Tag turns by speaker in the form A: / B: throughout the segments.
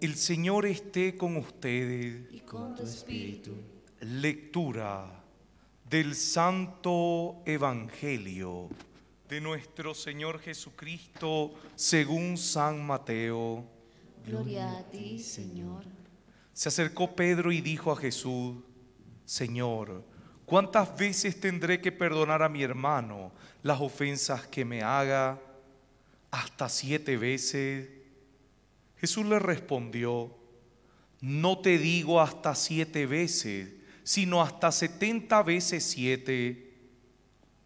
A: El Señor esté con ustedes. Y con tu espíritu. Lectura del Santo Evangelio de nuestro Señor Jesucristo según San Mateo. Gloria a ti, Señor. Se acercó Pedro y dijo a Jesús, Señor, ¿cuántas veces tendré que perdonar a mi hermano las ofensas que me haga? Hasta siete veces. Jesús le respondió, no te digo hasta siete veces, sino hasta setenta veces siete.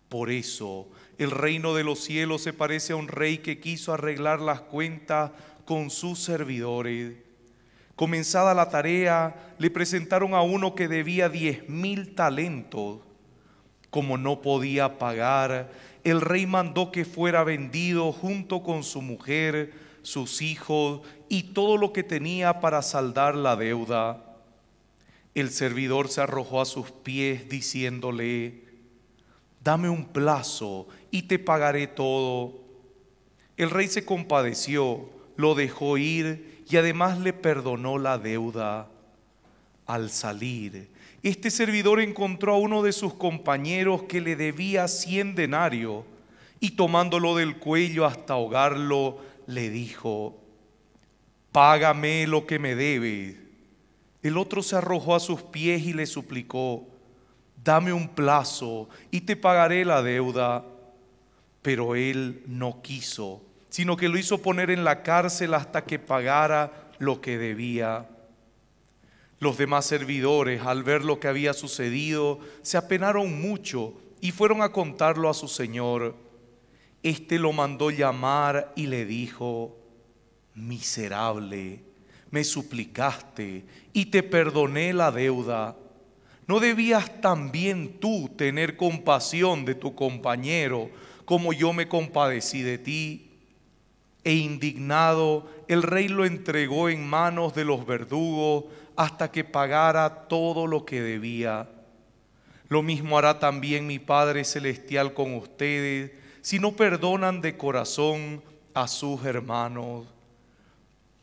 A: Por eso el reino de los cielos se parece a un rey que quiso arreglar las cuentas con sus servidores. Comenzada la tarea, le presentaron a uno que debía diez mil talentos. Como no podía pagar, el rey mandó que fuera vendido junto con su mujer, sus hijos y todo lo que tenía para saldar la deuda. El servidor se arrojó a sus pies diciéndole, dame un plazo y te pagaré todo. El rey se compadeció, lo dejó ir y además le perdonó la deuda. Al salir, este servidor encontró a uno de sus compañeros que le debía cien denarios y tomándolo del cuello hasta ahogarlo, le dijo, págame lo que me debes. El otro se arrojó a sus pies y le suplicó, dame un plazo y te pagaré la deuda. Pero él no quiso, sino que lo hizo poner en la cárcel hasta que pagara lo que debía. Los demás servidores, al ver lo que había sucedido, se apenaron mucho y fueron a contarlo a su señor. Este lo mandó llamar y le dijo, miserable, me suplicaste y te perdoné la deuda. ¿No debías también tú tener compasión de tu compañero como yo me compadecí de ti? E indignado, el rey lo entregó en manos de los verdugos hasta que pagara todo lo que debía. Lo mismo hará también mi Padre Celestial con ustedes si no perdonan de corazón a sus hermanos.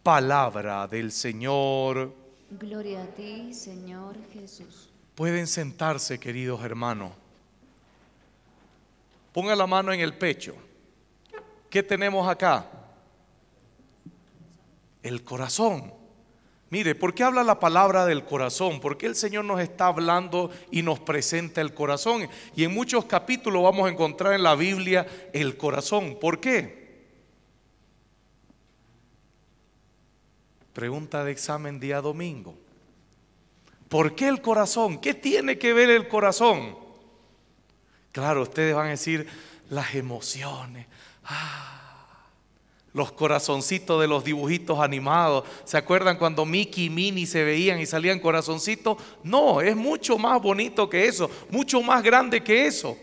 A: Palabra del Señor. Gloria a ti, Señor Jesús. Pueden sentarse, queridos hermanos. Ponga la mano en el pecho. ¿Qué tenemos acá? El corazón. Mire, ¿por qué habla la palabra del corazón? ¿Por qué el Señor nos está hablando y nos presenta el corazón. Y en muchos capítulos vamos a encontrar en la Biblia el corazón. ¿Por qué? Pregunta de examen día domingo. ¿Por qué el corazón? ¿Qué tiene que ver el corazón? Claro, ustedes van a decir las emociones. Ah, los corazoncitos de los dibujitos animados. ¿Se acuerdan cuando Mickey y Minnie se veían y salían corazoncitos? No, es mucho más bonito que eso, mucho más grande que eso.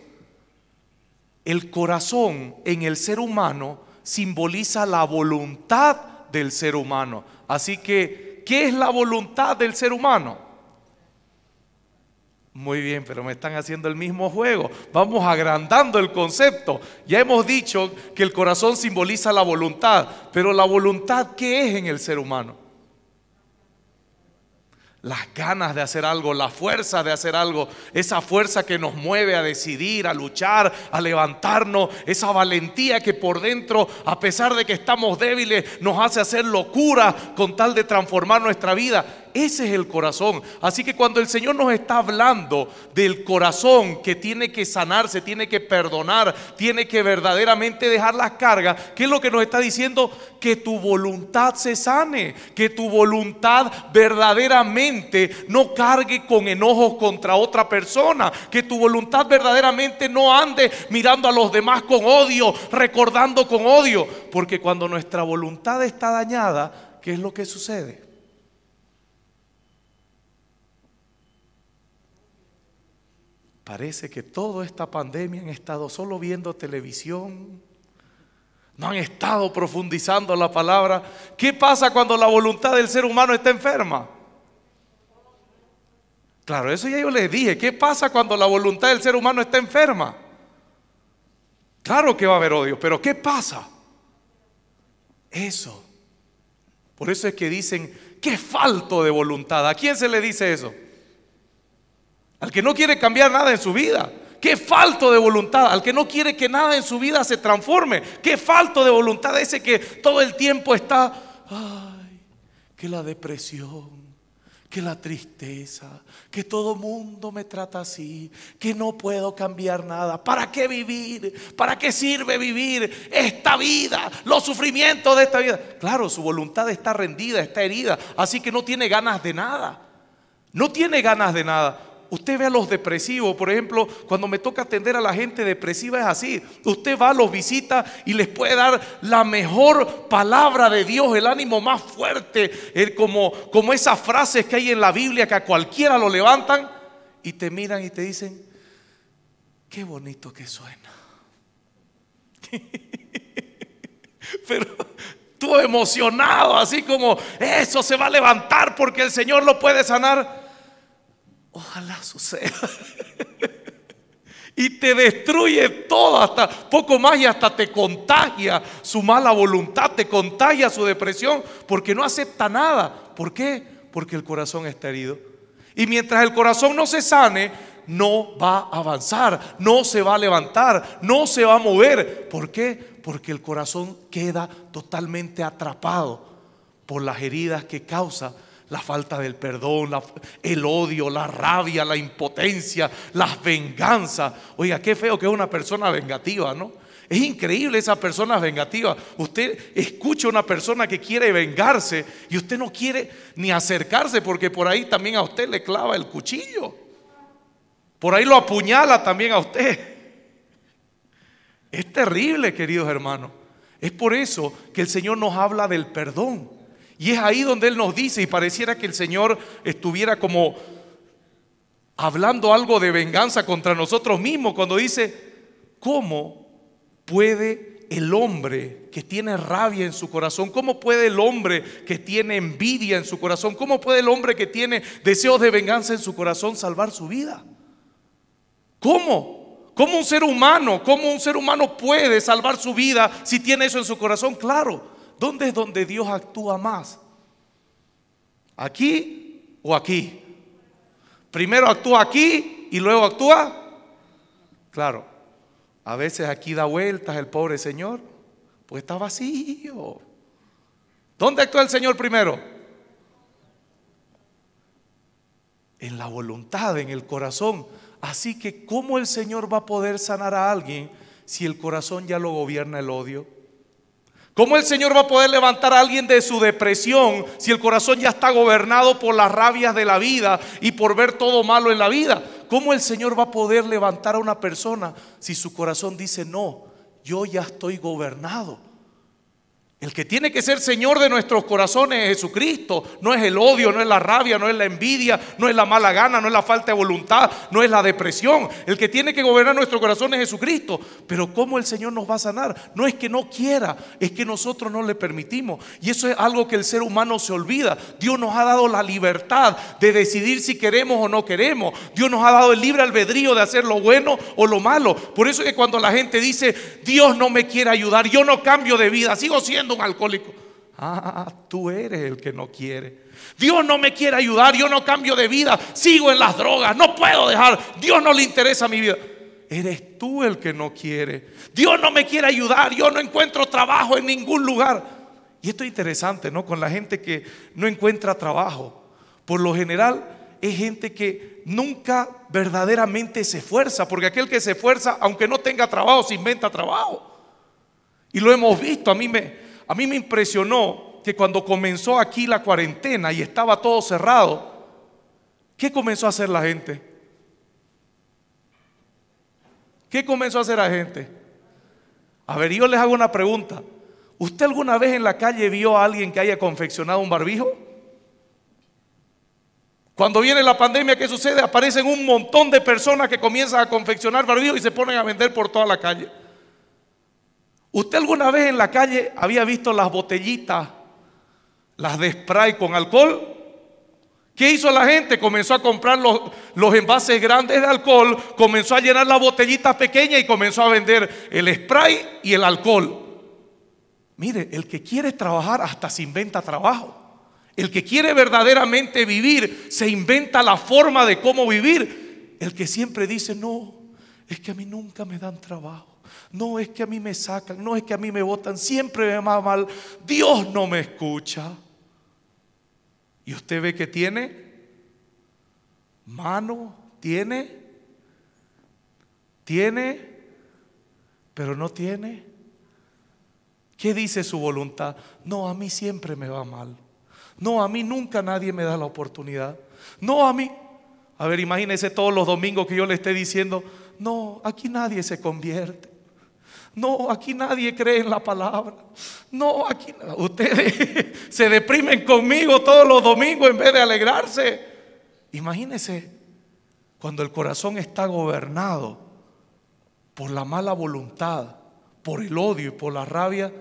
A: El corazón en el ser humano simboliza la voluntad del ser humano. Así que, ¿qué es la voluntad del ser humano? Muy bien, pero me están haciendo el mismo juego. Vamos agrandando el concepto. Ya hemos dicho que el corazón simboliza la voluntad, pero la voluntad, ¿qué es en el ser humano? Las ganas de hacer algo, la fuerza de hacer algo, esa fuerza que nos mueve a decidir, a luchar, a levantarnos, esa valentía que por dentro, a pesar de que estamos débiles, nos hace hacer locura con tal de transformar nuestra vida. Ese es el corazón. Así que cuando el Señor nos está hablando del corazón que tiene que sanarse, tiene que perdonar, tiene que verdaderamente dejar las cargas, ¿qué es lo que nos está diciendo? Que tu voluntad se sane, que tu voluntad verdaderamente no cargue con enojos contra otra persona, que tu voluntad verdaderamente no ande mirando a los demás con odio, recordando con odio, porque cuando nuestra voluntad está dañada, ¿qué es lo que sucede? Parece que toda esta pandemia han estado solo viendo televisión, no han estado profundizando la palabra. ¿Qué pasa cuando la voluntad del ser humano está enferma? Claro, eso ya yo les dije. ¿Qué pasa cuando la voluntad del ser humano está enferma? Claro que va a haber odio, pero ¿qué pasa? Eso. Por eso es que dicen, qué falto de voluntad. ¿A quién se le dice eso? Al que no quiere cambiar nada en su vida. Qué falto de voluntad. Al que no quiere que nada en su vida se transforme. Qué falto de voluntad ese que todo el tiempo está. Ay, que la depresión que la tristeza, que todo mundo me trata así, que no puedo cambiar nada. ¿Para qué vivir? ¿Para qué sirve vivir esta vida? Los sufrimientos de esta vida. Claro, su voluntad está rendida, está herida, así que no tiene ganas de nada. No tiene ganas de nada. Usted ve a los depresivos, por ejemplo, cuando me toca atender a la gente depresiva es así. Usted va, los visita y les puede dar la mejor palabra de Dios, el ánimo más fuerte, como, como esas frases que hay en la Biblia que a cualquiera lo levantan y te miran y te dicen, qué bonito que suena. Pero tú emocionado, así como, eso se va a levantar porque el Señor lo puede sanar y te destruye todo, hasta poco más y hasta te contagia su mala voluntad, te contagia su depresión, porque no acepta nada. ¿Por qué? Porque el corazón está herido. Y mientras el corazón no se sane, no va a avanzar, no se va a levantar, no se va a mover. ¿Por qué? Porque el corazón queda totalmente atrapado por las heridas que causa la falta del perdón, el odio, la rabia, la impotencia, las venganzas. Oiga, qué feo que es una persona vengativa, ¿no? Es increíble esa persona vengativa. Usted escucha a una persona que quiere vengarse y usted no quiere ni acercarse porque por ahí también a usted le clava el cuchillo. Por ahí lo apuñala también a usted. Es terrible, queridos hermanos. Es por eso que el Señor nos habla del perdón. Y es ahí donde Él nos dice, y pareciera que el Señor estuviera como hablando algo de venganza contra nosotros mismos, cuando dice, ¿cómo puede el hombre que tiene rabia en su corazón, cómo puede el hombre que tiene envidia en su corazón, cómo puede el hombre que tiene deseos de venganza en su corazón salvar su vida? ¿Cómo? ¿Cómo un ser humano, cómo un ser humano puede salvar su vida si tiene eso en su corazón? Claro, ¿Dónde es donde Dios actúa más? ¿Aquí o aquí? Primero actúa aquí y luego actúa. Claro, a veces aquí da vueltas el pobre Señor, pues está vacío. ¿Dónde actúa el Señor primero? En la voluntad, en el corazón. Así que, ¿cómo el Señor va a poder sanar a alguien si el corazón ya lo gobierna el odio? ¿Cómo el Señor va a poder levantar a alguien de su depresión si el corazón ya está gobernado por las rabias de la vida y por ver todo malo en la vida? ¿Cómo el Señor va a poder levantar a una persona si su corazón dice, no, yo ya estoy gobernado? El que tiene que ser Señor de nuestros corazones es Jesucristo. No es el odio, no es la rabia, no es la envidia, no es la mala gana, no es la falta de voluntad, no es la depresión. El que tiene que gobernar nuestro corazón es Jesucristo. Pero ¿cómo el Señor nos va a sanar? No es que no quiera, es que nosotros no le permitimos. Y eso es algo que el ser humano se olvida. Dios nos ha dado la libertad de decidir si queremos o no queremos. Dios nos ha dado el libre albedrío de hacer lo bueno o lo malo. Por eso es que cuando la gente dice, Dios no me quiere ayudar, yo no cambio de vida, sigo siendo un alcohólico. Ah, tú eres el que no quiere. Dios no me quiere ayudar, yo no cambio de vida, sigo en las drogas, no puedo dejar, Dios no le interesa mi vida. Eres tú el que no quiere. Dios no me quiere ayudar, yo no encuentro trabajo en ningún lugar. Y esto es interesante, ¿no? Con la gente que no encuentra trabajo. Por lo general es gente que nunca verdaderamente se esfuerza, porque aquel que se esfuerza, aunque no tenga trabajo, se inventa trabajo. Y lo hemos visto, a mí me, a mí me impresionó que cuando comenzó aquí la cuarentena y estaba todo cerrado, ¿qué comenzó a hacer la gente? ¿Qué comenzó a hacer la gente? A ver, yo les hago una pregunta. ¿Usted alguna vez en la calle vio a alguien que haya confeccionado un barbijo? Cuando viene la pandemia, ¿qué sucede? Aparecen un montón de personas que comienzan a confeccionar barbijo y se ponen a vender por toda la calle. ¿Usted alguna vez en la calle había visto las botellitas, las de spray con alcohol? ¿Qué hizo la gente? Comenzó a comprar los, envases grandes de alcohol, comenzó a llenar las botellitas pequeñas y comenzó a vender el spray y el alcohol. Mire, el que quiere trabajar hasta se inventa trabajo. El que quiere verdaderamente vivir se inventa la forma de cómo vivir. El que siempre dice, no, es que a mí nunca me dan trabajo. No es que a mí me sacan, no es que a mí me votan, siempre me va mal, Dios no me escucha. Y usted ve que tiene mano, tiene, tiene, pero no tiene. ¿Qué dice su voluntad? No, a mí siempre me va mal. No, a mí nunca nadie me da la oportunidad. No, a mí. A ver, imagínese todos los domingos que yo le esté diciendo, no, aquí nadie se convierte. No, aquí nadie cree en la palabra. No, aquí ustedes se deprimen conmigo todos los domingos en vez de alegrarse. Imagínense cuando el corazón está gobernado por la mala voluntad, por el odio y por la rabia.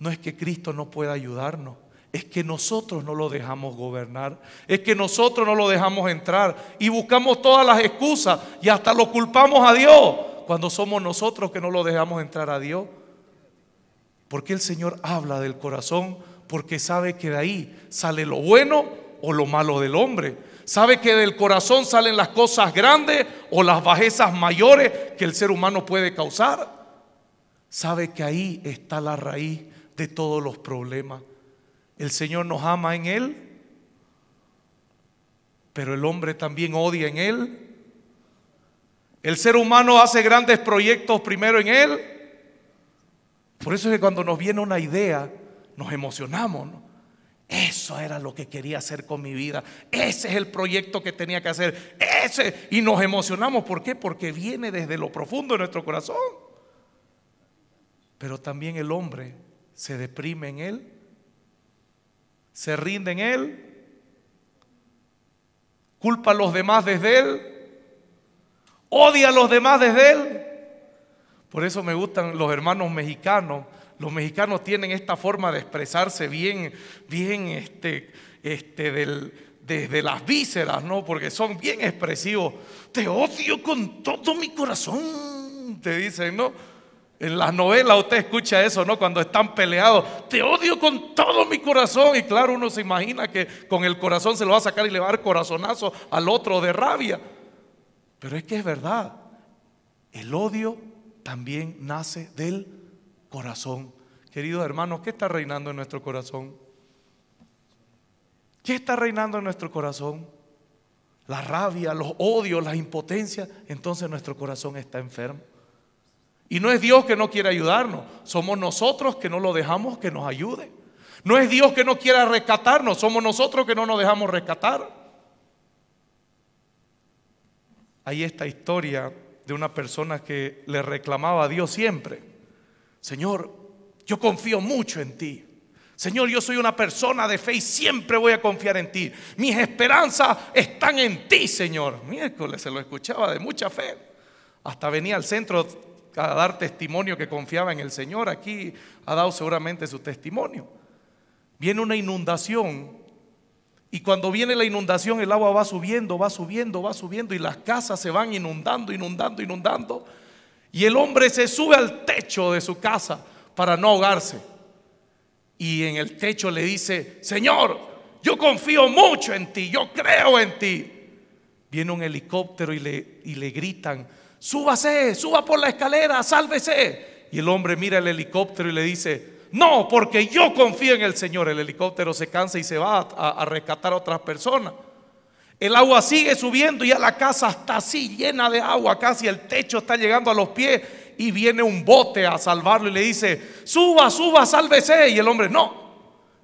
A: No es que Cristo no pueda ayudarnos, es que nosotros no lo dejamos gobernar, es que nosotros no lo dejamos entrar y buscamos todas las excusas y hasta lo culpamos a Dios cuando somos nosotros que no lo dejamos entrar a Dios. Porque el Señor habla del corazón, porque sabe que de ahí sale lo bueno o lo malo del hombre. Sabe que del corazón salen las cosas grandes o las bajezas mayores que el ser humano puede causar. Sabe que ahí está la raíz de todos los problemas. El Señor nos ama en Él, pero el hombre también odia en Él el ser humano hace grandes proyectos primero en él. Por eso es que cuando nos viene una idea, nos emocionamos. Eso era lo que quería hacer con mi vida. Ese es el proyecto que tenía que hacer. Ese. Y nos emocionamos. ¿Por qué? Porque viene desde lo profundo de nuestro corazón. Pero también el hombre se deprime en él. Se rinde en él. Culpa a los demás desde él odia a los demás desde él. Por eso me gustan los hermanos mexicanos. Los mexicanos tienen esta forma de expresarse bien, bien este, este del, desde las vísceras, ¿no? Porque son bien expresivos. Te odio con todo mi corazón, te dicen, ¿no? En las novelas usted escucha eso, ¿no? Cuando están peleados, te odio con todo mi corazón. Y claro, uno se imagina que con el corazón se lo va a sacar y le va a dar corazonazo al otro de rabia. Pero es que es verdad. El odio también nace del corazón. Queridos hermanos, ¿qué está reinando en nuestro corazón? ¿Qué está reinando en nuestro corazón? La rabia, los odios, las impotencias. Entonces nuestro corazón está enfermo. Y no es Dios que no quiere ayudarnos, somos nosotros que no lo dejamos que nos ayude. No es Dios que no quiera rescatarnos, somos nosotros que no nos dejamos rescatar hay esta historia de una persona que le reclamaba a Dios siempre, Señor, yo confío mucho en ti. Señor, yo soy una persona de fe y siempre voy a confiar en ti. Mis esperanzas están en ti, Señor. Miércoles se lo escuchaba de mucha fe. Hasta venía al centro a dar testimonio que confiaba en el Señor. Aquí ha dado seguramente su testimonio. Viene una inundación y cuando viene la inundación, el agua va subiendo, va subiendo, va subiendo y las casas se van inundando, inundando, inundando. Y el hombre se sube al techo de su casa para no ahogarse. Y en el techo le dice, Señor, yo confío mucho en ti, yo creo en ti. Viene un helicóptero y le, y le gritan, súbase, suba por la escalera, sálvese. Y el hombre mira el helicóptero y le dice, no, porque yo confío en el Señor. El helicóptero se cansa y se va a, rescatar a otras personas. El agua sigue subiendo, y a la casa está así, llena de agua, casi el techo está llegando a los pies. Y viene un bote a salvarlo y le dice, suba, suba, sálvese. Y el hombre, no,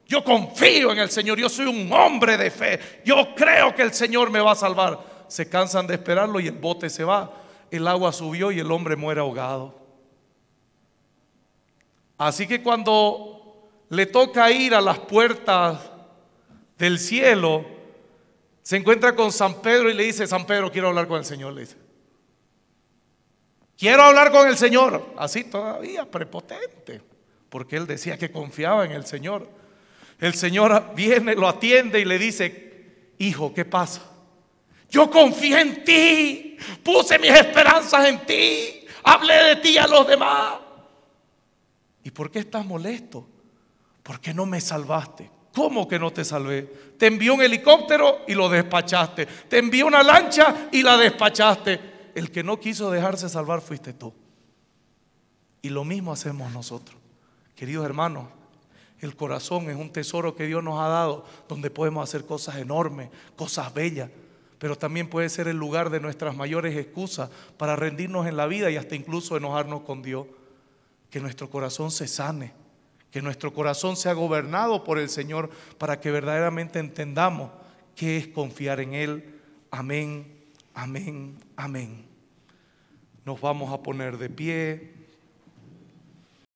A: yo confío en el Señor, yo soy un hombre de fe, yo creo que el Señor me va a salvar. Se cansan de esperarlo y el bote se va, el agua subió y el hombre muere ahogado. Así que cuando le toca ir a las puertas del cielo, se encuentra con San Pedro y le dice, San Pedro, quiero hablar con el Señor, le dice. Quiero hablar con el Señor. Así todavía, prepotente, porque él decía que confiaba en el Señor. El Señor viene, lo atiende y le dice, hijo, ¿qué pasa? Yo confié en ti, puse mis esperanzas en ti, hablé de ti a los demás. ¿Y por qué estás molesto? ¿Por qué no me salvaste? ¿Cómo que no te salvé? Te envió un helicóptero y lo despachaste. Te envió una lancha y la despachaste. El que no quiso dejarse salvar fuiste tú. Y lo mismo hacemos nosotros. Queridos hermanos, el corazón es un tesoro que Dios nos ha dado donde podemos hacer cosas enormes, cosas bellas, pero también puede ser el lugar de nuestras mayores excusas para rendirnos en la vida y hasta incluso enojarnos con Dios que nuestro corazón se sane, que nuestro corazón sea gobernado por el Señor para que verdaderamente entendamos qué es confiar en Él. Amén, amén, amén. Nos vamos a poner de pie.